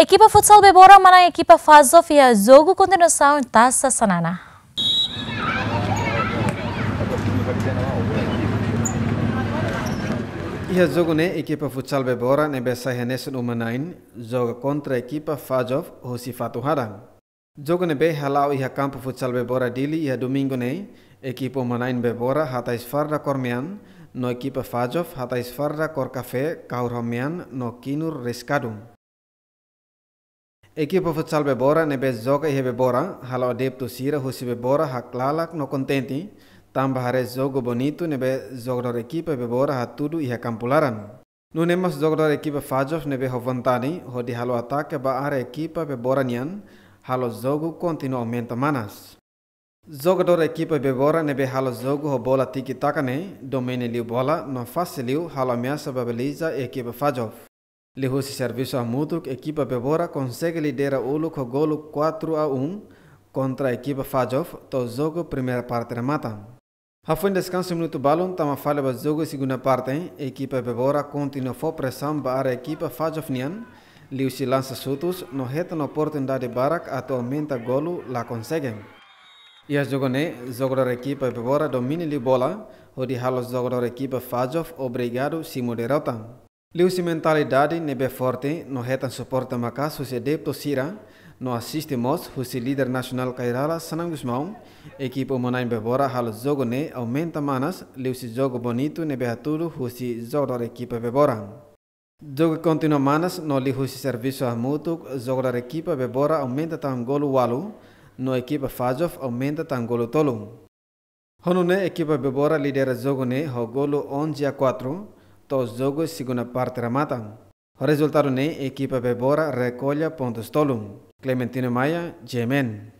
Echipa futsal Bebora mana echipa Fazo via jogo contra noção Taça Sanana. Ia jogo ne echipa futsal Bebora ne besa henesen umanain joga contra echipa Fazov Hosi Fatuhara. Jogo ne be halau ia campo futsal Bebora Dili ia domingo ne equipa umanain Bebora hata farda cormian no equipa Fazov hatais farda corcafé Caurhomian no kinur rescadum. Ekipa futsal bebora nebe zoka ihe bebora hala odep tu sira husi bebora hak lalak no kontenti tambah hare zogo bonitu nebe zogdor ekipa bebora hak tudu ihe kampularan. Nu nemas zogdor ekipa fajof nebe hovantani ho di halo atake ba are ekipa bebora nian halo zogu kontinu aumenta manas. Zogdor ekipa bebora nebe halo zogu ho bola tiki takane domene liu bola no fasiliu halo miasa babeliza ekipa fajof. Levou-se serviço a mútuo, equipa Bebora consegue liderar o com golo 4 a 1 contra a equipa Fajov, to jogo primeira parte remata. A fim descanso minuto balão, tama tá falha para jogo segunda parte, equipa Bebora continua a pressão para a Fajov nian. Liu-se lança sutus no reta na oportunidade Barak atualmente aumenta golo, lá consegue. E a jogone, jogador equipa Bebora domina a bola, o de halos jogador equipa Fajov obrigado se moderota se mentalidade nebe forte no hetan suporta maca susi depto sira no assiste mos husi líder nacional Kairala Sanangusmão, equipe monai bebora hal jogo ne aumenta manas se jogo bonito nebe atulu se jogador equipe bebora jogo continua manas no li se serviço a mutu jogador equipe bebora aumenta tangolo walu no equipe fajof aumenta tangolo tolu Honune equipe bebora lidera jogo ne golo 11 a 4 Tozogo, segunda parte remata. O resultado nem equipa Bebora recolhe pontos tolum. Clementino Maia, Gemen.